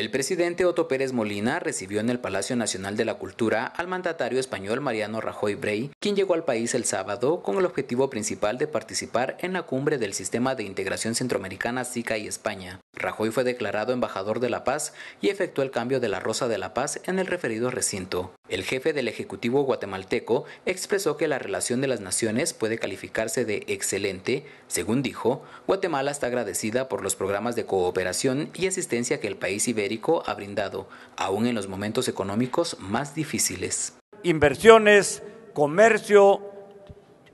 El presidente Otto Pérez Molina recibió en el Palacio Nacional de la Cultura al mandatario español Mariano Rajoy Brey, quien llegó al país el sábado con el objetivo principal de participar en la cumbre del Sistema de Integración Centroamericana SICA y España. Rajoy fue declarado embajador de la paz y efectuó el cambio de la Rosa de la Paz en el referido recinto. El jefe del Ejecutivo guatemalteco expresó que la relación de las naciones puede calificarse de excelente. Según dijo, Guatemala está agradecida por los programas de cooperación y asistencia que el país ibérico ha brindado, aún en los momentos económicos más difíciles. Inversiones, comercio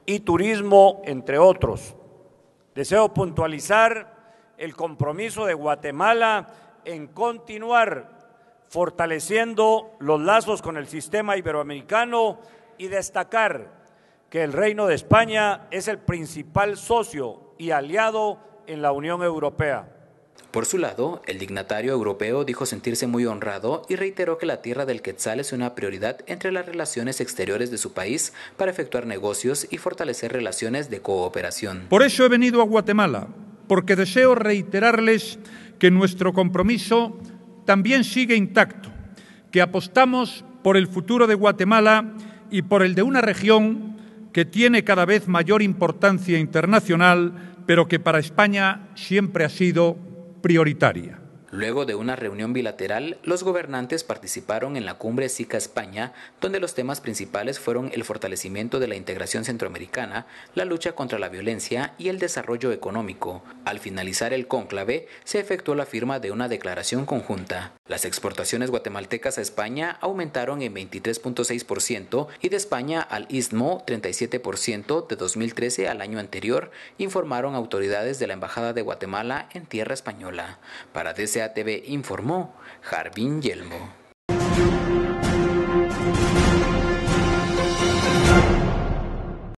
y turismo, entre otros. Deseo puntualizar el compromiso de Guatemala en continuar fortaleciendo los lazos con el sistema iberoamericano y destacar que el Reino de España es el principal socio y aliado en la Unión Europea. Por su lado, el dignatario europeo dijo sentirse muy honrado y reiteró que la tierra del Quetzal es una prioridad entre las relaciones exteriores de su país para efectuar negocios y fortalecer relaciones de cooperación. Por eso he venido a Guatemala, porque deseo reiterarles que nuestro compromiso también sigue intacto, que apostamos por el futuro de Guatemala y por el de una región que tiene cada vez mayor importancia internacional, pero que para España siempre ha sido prioritaria. Luego de una reunión bilateral, los gobernantes participaron en la cumbre SICA España, donde los temas principales fueron el fortalecimiento de la integración centroamericana, la lucha contra la violencia y el desarrollo económico. Al finalizar el cónclave, se efectuó la firma de una declaración conjunta. Las exportaciones guatemaltecas a España aumentaron en 23.6% y de España al Istmo 37% de 2013 al año anterior, informaron autoridades de la Embajada de Guatemala en tierra española. Para CATV TV informó Jarvin Yelmo.